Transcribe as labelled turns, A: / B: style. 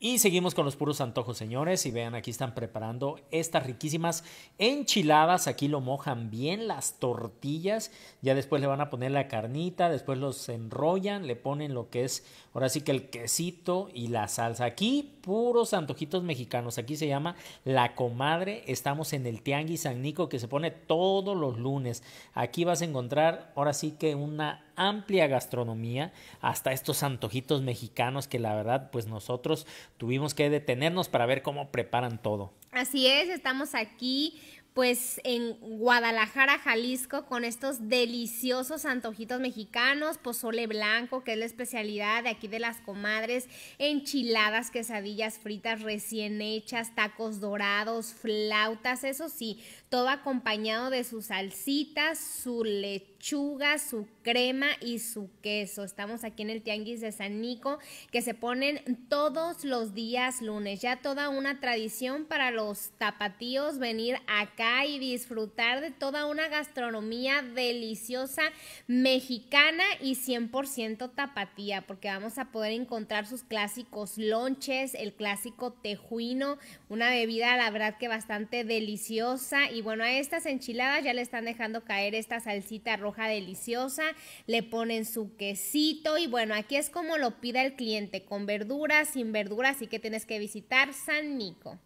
A: Y seguimos con los puros antojos, señores. Y vean, aquí están preparando estas riquísimas enchiladas. Aquí lo mojan bien las tortillas. Ya después le van a poner la carnita, después los enrollan, le ponen lo que es, ahora sí que el quesito y la salsa. Aquí puros antojitos mexicanos. Aquí se llama La Comadre. Estamos en el Tianguis San Nico que se pone todos los lunes. Aquí vas a encontrar ahora sí que una amplia gastronomía, hasta estos antojitos mexicanos que la verdad pues nosotros tuvimos que detenernos para ver cómo preparan todo.
B: Así es, estamos aquí pues en Guadalajara, Jalisco, con estos deliciosos antojitos mexicanos, pozole blanco, que es la especialidad de aquí de las comadres, enchiladas, quesadillas fritas recién hechas, tacos dorados, flautas, eso sí, todo acompañado de sus salsitas, su lechuga, su crema y su queso. Estamos aquí en el Tianguis de San Nico, que se ponen todos los días lunes, ya toda una tradición para los tapatíos venir acá y disfrutar de toda una gastronomía deliciosa mexicana y 100% tapatía, porque vamos a poder encontrar sus clásicos lonches, el clásico tejuino, una bebida la verdad que bastante deliciosa y bueno, a estas enchiladas ya le están dejando caer esta salsita roja deliciosa, le ponen su quesito y bueno, aquí es como lo pida el cliente, con verduras, sin verduras, así que tienes que visitar San Nico.